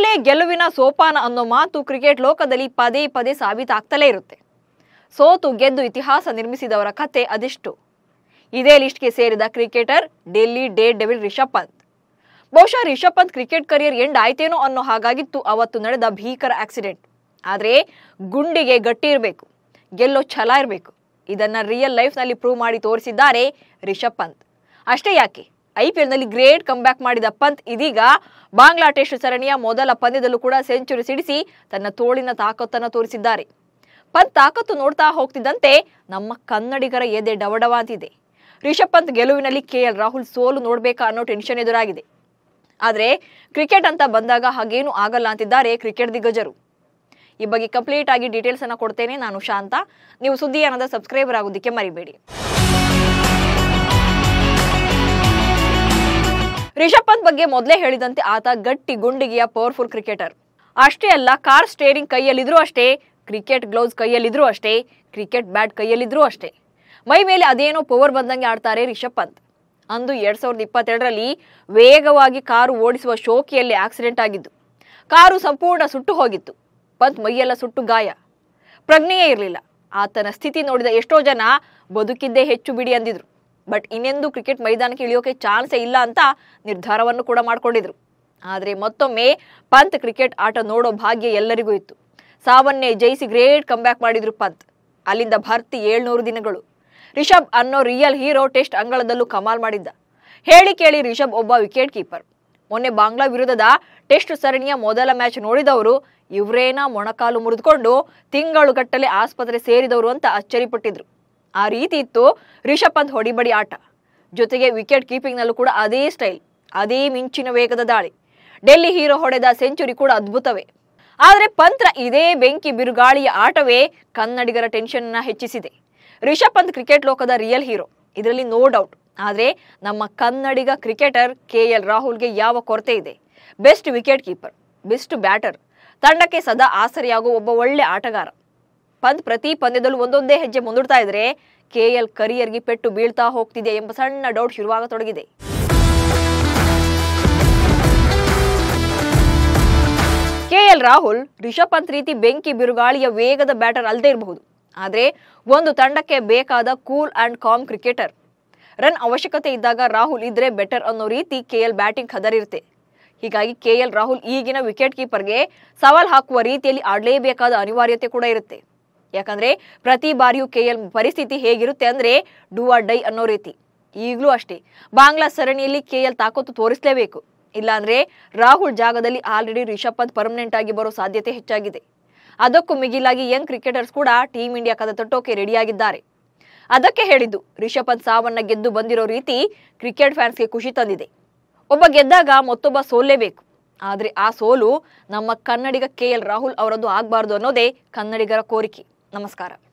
ಸೋಲೆ ಗೆಲುವಿನ ಸೋಪಾನ ಅನ್ನೋ ಮಾತು ಕ್ರಿಕೆಟ್ ಲೋಕದಲ್ಲಿ ಪದೇ ಪದೇ ಸಾಬೀತಾಗ್ತಲೇ ಇರುತ್ತೆ ಸೋತು ಗೆದ್ದು ಇತಿಹಾಸ ನಿರ್ಮಿಸಿದವರ ಕತೆ ಅದೆಷ್ಟು ಇದೇ ಲಿಸ್ಟ್ಗೆ ಸೇರಿದ cricketer Delhi daredevil Rishabh Pant ಬಹುಶಃ Rishabh Pant cricket career end ಆಯ್ತೇನೋ ಅನ್ನೋ ಹಾಗಾಗಿತ್ತು ಅವತ್ತು ನಡೆದ ಭೀಕರ ಆಕ್ಸಿಡೆಂಟ್ ಆದರೆ ಗುಂಡಿಗೆ ಗಟ್ಟಿ ಇರಬೇಕು ಗೆಲ್ಲೋ ಛಲ ಇರಬೇಕು ಇದನ್ನ ರಿಯಲ್ ಲೈಫ್ನಲ್ಲಿ ಪ್ರೂವ್ ಮಾಡಿ ತೋರಿಸಿದ್ದಾರೆ ರಿಷಬ್ ಪಂತ್ ಅಷ್ಟೇ ಯಾಕೆ ಐಪಿಎಲ್ ನಲ್ಲಿ ಗ್ರೇಟ್ ಕಮ್ ಬ್ಯಾಕ್ ಮಾಡಿದ ಪಂತ್ ಇದೀಗ ಬಾಂಗ್ಲಾ ಟೆಸ್ಟ್ ಸರಣಿಯ ಮೊದಲ ಪಂದ್ಯದಲ್ಲೂ ಕೂಡ ಸೆಂಚುರಿ ಸಿಡಿಸಿ ತನ್ನ ತೋಳಿನ ತಾಕತ್ತನ್ನು ತೋರಿಸಿದ್ದಾರೆ ಪಂತ್ ತಾಕತ್ತು ನೋಡ್ತಾ ಹೋಗ್ತಿದ್ದಂತೆ ನಮ್ಮ ಕನ್ನಡಿಗರ ಎದೆ ಡವಡವ ಅಂತಿದೆ ರಿಷಬ್ ಪಂತ್ ಗೆಲುವಿನಲ್ಲಿ ಕೆ ಎಲ್ ರಾಹುಲ್ ಸೋಲು ನೋಡ್ಬೇಕಾ ಅನ್ನೋ ಟೆನ್ಷನ್ ಎದುರಾಗಿದೆ ಆದರೆ ಕ್ರಿಕೆಟ್ ಅಂತ ಬಂದಾಗ ಹಾಗೇನೂ ಆಗಲ್ಲ ಅಂತಿದ್ದಾರೆ ಕ್ರಿಕೆಟ್ ದಿಗ್ಗಜರು ಈ ಬಗ್ಗೆ ಕಂಪ್ಲೀಟ್ ಆಗಿ ಡೀಟೇಲ್ಸ್ ಅನ್ನು ಕೊಡ್ತೇನೆ ನಾನು ಶಾಂತ ನೀವು ಸುದ್ದಿ ಅನ್ನದ ಸಬ್ಸ್ಕ್ರೈಬರ್ ಆಗೋದಕ್ಕೆ ಮರಿಬೇಡಿ ರಿಷಬ್ ಪಂತ್ ಬಗ್ಗೆ ಮೊದಲೇ ಹೇಳಿದಂತೆ ಆತ ಗಟ್ಟಿ ಗುಂಡಿಗೆಯ ಪವರ್ಫುಲ್ ಕ್ರಿಕೆಟರ್ ಅಷ್ಟೇ ಅಲ್ಲ ಕಾರ್ ಸ್ಟೇರಿಂಗ್ ಕೈಯಲ್ಲಿದ್ರೂ ಅಷ್ಟೇ ಕ್ರಿಕೆಟ್ ಗ್ಲೌಸ್ ಕೈಯಲ್ಲಿದ್ರೂ ಅಷ್ಟೇ ಕ್ರಿಕೆಟ್ ಬ್ಯಾಟ್ ಕೈಯಲ್ಲಿದ್ರೂ ಅಷ್ಟೇ ಮೈ ಮೇಲೆ ಅದೇನೋ ಪವರ್ ಬಂದಂಗೆ ಆಡ್ತಾರೆ ರಿಷಬ್ ಪಂತ್ ಅಂದು ಎರಡ್ ಸಾವಿರದ ಇಪ್ಪತ್ತೆರಡರಲ್ಲಿ ವೇಗವಾಗಿ ಕಾರು ಓಡಿಸುವ ಶೋಕಿಯಲ್ಲಿ ಆಕ್ಸಿಡೆಂಟ್ ಆಗಿದ್ದು ಕಾರು ಸಂಪೂರ್ಣ ಸುಟ್ಟು ಹೋಗಿತ್ತು ಪಂತ್ ಮೈಯೆಲ್ಲ ಸುಟ್ಟು ಗಾಯ ಪ್ರಜ್ಞೆಯೇ ಇರಲಿಲ್ಲ ಆತನ ಸ್ಥಿತಿ ನೋಡಿದ ಎಷ್ಟೋ ಜನ ಬದುಕಿದ್ದೇ ಹೆಚ್ಚು ಬಿಡಿ ಅಂದಿದ್ರು ಬಟ್ ಇನ್ನೆಂದು ಕ್ರಿಕೆಟ್ ಮೈದಾನಕ್ಕೆ ಇಳಿಯೋಕೆ ಚಾನ್ಸೇ ಇಲ್ಲ ಅಂತ ನಿರ್ಧಾರವನ್ನು ಕೂಡ ಮಾಡಿಕೊಂಡಿದ್ರು ಆದರೆ ಮತ್ತೊಮ್ಮೆ ಪಂತ್ ಕ್ರಿಕೆಟ್ ಆಟ ನೋಡೋ ಭಾಗ್ಯ ಎಲ್ಲರಿಗೂ ಇತ್ತು ಸಾವನ್ನೇ ಜಯಿಸಿ ಗ್ರೇಟ್ ಕಂಬ್ಯಾಕ್ ಮಾಡಿದ್ರು ಪಂತ್ ಅಲ್ಲಿಂದ ಭರ್ತಿ ಏಳ್ನೂರು ದಿನಗಳು ರಿಷಬ್ ಅನ್ನೋ ರಿಯಲ್ ಹೀರೋ ಟೆಸ್ಟ್ ಅಂಗಳದಲ್ಲೂ ಕಮಾಲ್ ಮಾಡಿದ್ದ ಹೇಳಿ ಕೇಳಿ ರಿಷಬ್ ಒಬ್ಬ ವಿಕೆಟ್ ಕೀಪರ್ ಮೊನ್ನೆ ಬಾಂಗ್ಲಾ ವಿರುದ್ಧದ ಟೆಸ್ಟ್ ಸರಣಿಯ ಮೊದಲ ಮ್ಯಾಚ್ ನೋಡಿದವರು ಇವರೇನಾ ಮೊಣಕಾಲು ಮುರಿದುಕೊಂಡು ತಿಂಗಳುಗಟ್ಟಲೆ ಆಸ್ಪತ್ರೆ ಸೇರಿದವರು ಅಂತ ಅಚ್ಚರಿಪಟ್ಟಿದ್ರು ಆ ರೀತಿ ಇತ್ತು ರಿಷಬ್ ಪಂತ್ ಹೊಡಿಬಡಿ ಆಟ ಜೊತೆಗೆ ವಿಕೆಟ್ ಕೀಪಿಂಗ್ನಲ್ಲೂ ಕೂಡ ಅದೇ ಸ್ಟೈಲ್ ಅದೇ ಮಿಂಚಿನ ವೇಗದ ದಾಳಿ ಡೆಲ್ಲಿ ಹೀರೋ ಹೊಡೆದ ಸೆಂಚುರಿ ಕೂಡ ಅದ್ಭುತವೇ ಆದರೆ ಪಂತ್ರ ಇದೇ ಬೆಂಕಿ ಬಿರುಗಾಳಿಯ ಆಟವೇ ಕನ್ನಡಿಗರ ಅನ್ನ ಹೆಚ್ಚಿಸಿದೆ ರಿಷಬ್ ಪಂತ್ ಕ್ರಿಕೆಟ್ ಲೋಕದ ರಿಯಲ್ ಹೀರೋ ಇದರಲ್ಲಿ ನೋ ಡೌಟ್ ಆದರೆ ನಮ್ಮ ಕನ್ನಡಿಗ ಕ್ರಿಕೆಟರ್ ಕೆ ಎಲ್ ರಾಹುಲ್ಗೆ ಯಾವ ಕೊರತೆ ಇದೆ best wicket keeper best batter ತಂಡಕ್ಕೆ ಸದಾ ಆಸರೆಯಾಗುವ ಒಬ್ಬ ಒಳ್ಳೆ ಆಟಗಾರ ಪಂತ್ ಪ್ರತಿ ಪಂದ್ಯದಲ್ಲೂ ಒಂದೊಂದೇ ಹೆಜ್ಜೆ ಮುಂದೂಡ್ತಾ ಇದ್ರೆ ಕೆಎಲ್ ಕರಿಯರ್ಗೆ ಪೆಟ್ಟು ಬೀಳ್ತಾ ಹೋಗ್ತಿದೆ ಎಂಬ ಸಣ್ಣ ಡೌಟ್ ಶುರುವಾಗತೊಡಗಿದೆ ಕೆಎಲ್ ರಾಹುಲ್ ರಿಷಬ್ ಪಂತ್ ರೀತಿ ಬೆಂಕಿ ಬಿರುಗಾಳಿಯ ವೇಗದ ಬ್ಯಾಟರ್ ಅಲ್ಲದೆ ಇರಬಹುದು ಆದರೆ ಒಂದು ತಂಡಕ್ಕೆ ಬೇಕಾದ cool and calm cricketer run ಅವಶ್ಯಕತೆ ಇದ್ದಾಗ ರಾಹುಲ್ ಇದ್ರೆ ಬೆಟರ್ ಅನ್ನೋ ರೀತಿ ಕೆಎಲ್ ಬ್ಯಾಟಿಂಗ್ ಹದರಿರುತ್ತೆ ಹೀಗಾಗಿ ಕೆಎಲ್ ರಾಹುಲ್ ಈಗಿನ ವಿಕೆಟ್ ಕೀಪರ್ಗೆ ಸವಾಲ್ ಹಾಕುವ ರೀತಿಯಲ್ಲಿ ಆಡಲೇಬೇಕಾದ ಅನಿವಾರ್ಯತೆ ಕೂಡ ಇರುತ್ತೆ ಯಾಕಂದ್ರೆ ಪ್ರತಿ ಬಾರಿಯೂ ಕೆಎಲ್ ಪರಿಸ್ಥಿತಿ ಹೇಗಿರುತ್ತೆ ಅಂದ್ರೆ ಡೂ ಆರ್ ಡೈ ಅನ್ನೋ ರೀತಿ ಈಗಲೂ ಅಷ್ಟೇ ಬಾಂಗ್ಲಾ ಸರಣಿಯಲ್ಲಿ ಕೆಎಲ್ ತಾಕತ್ತು ತೋರಿಸಲೇಬೇಕು ಇಲ್ಲಾಂದ್ರೆ ರಾಹುಲ್ ಜಾಗದಲ್ಲಿ ಆಲ್ರೆಡಿ ರಿಷಬ್ ಪಂತ್ ಪರ್ಮನೆಂಟ್ ಆಗಿ ಬರೋ ಸಾಧ್ಯತೆ ಹೆಚ್ಚಾಗಿದೆ ಅದಕ್ಕೂ ಮಿಗಿಲಾಗಿ ಯಂಗ್ ಕ್ರಿಕೆಟರ್ಸ್ ಕೂಡ ಟೀಂ ಇಂಡಿಯಾ ಕದ ತಟ್ಟೋಕೆ ರೆಡಿಯಾಗಿದ್ದಾರೆ ಅದಕ್ಕೆ ಹೇಳಿದ್ದು ರಿಷಬ್ ಪಂತ್ ಸಾವನ್ನ ಗೆದ್ದು ಬಂದಿರೋ ರೀತಿ ಕ್ರಿಕೆಟ್ ಫ್ಯಾನ್ಸ್ಗೆ ಖುಷಿ ತಂದಿದೆ ಒಬ್ಬ ಗೆದ್ದಾಗ ಮತ್ತೊಬ್ಬ ಸೋಲೇಬೇಕು ಆದರೆ ಆ ಸೋಲು ನಮ್ಮ ಕನ್ನಡಿಗ ಕೆ ಎಲ್ ರಾಹುಲ್ ಅವರದ್ದು ಆಗಬಾರ್ದು ಅನ್ನೋದೇ ಕನ್ನಡಿಗರ ಕೋರಿಕೆ నమస్కారం